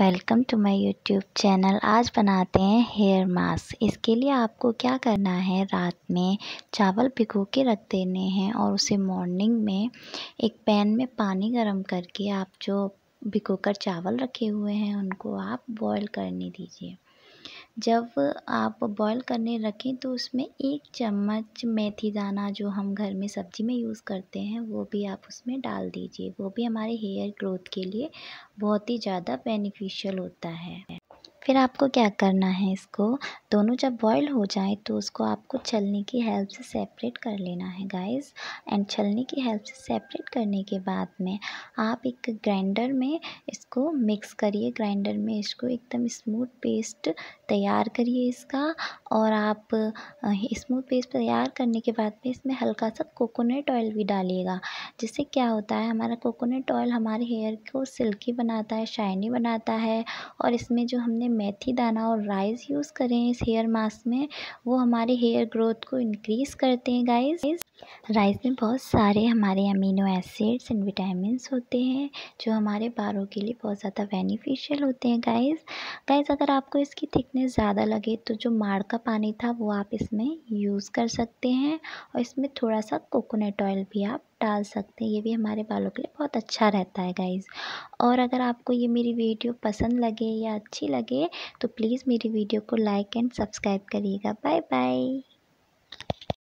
welcome to my YouTube channel आज बनाते हैं हेयर मास्क इसके लिए आपको क्या करना है रात में चावल भिगो के रख देने हैं और उसे मॉर्निंग में एक पैन में पानी गर्म करके आप जो भिगो कर चावल रखे हुए हैं उनको आप बॉईल करने दीजिए जब आप बॉईल करने रखें तो उसमें एक चम्मच मेथी दाना जो हम घर में सब्ज़ी में यूज़ करते हैं वो भी आप उसमें डाल दीजिए वो भी हमारे हेयर ग्रोथ के लिए बहुत ही ज़्यादा बेनिफिशियल होता है फिर आपको क्या करना है इसको दोनों जब बॉईल हो जाए तो उसको आपको छलनी की हेल्प से सेपरेट कर लेना है गाइस एंड छलनी की हेल्प से सेपरेट करने के बाद में आप एक ग्राइंडर में इसको मिक्स करिए ग्राइंडर में इसको एकदम स्मूथ पेस्ट तैयार करिए इसका और आप स्मूथ पेस्ट तैयार करने के बाद में इसमें हल्का सा कोकोनट ऑयल भी डालिएगा जिससे क्या होता है हमारा कोकोनट ऑयल हमारे हेयर को सिल्की बनाता है शाइनी बनाता है और इसमें जो हमने मेथी दाना और राइस यूज़ करें इस हेयर मास्क में वो हमारे हेयर ग्रोथ को इनक्रीज़ करते हैं गाइस राइस में बहुत सारे हमारे अमीनो एसिड्स एंड विटामिन होते हैं जो हमारे बालों के लिए बहुत ज़्यादा बेनिफिशियल होते हैं गाइस गाइस अगर आपको इसकी थिकनेस ज़्यादा लगे तो जो माड़ का पानी था वो आप इसमें यूज़ कर सकते हैं और इसमें थोड़ा सा कोकोनट ऑयल भी आप डाल सकते हैं ये भी हमारे बालों के लिए बहुत अच्छा रहता है गाइज़ और अगर आपको ये मेरी वीडियो पसंद लगे या अच्छी लगे तो प्लीज़ मेरी वीडियो को लाइक एंड सब्सक्राइब करिएगा बाय बाय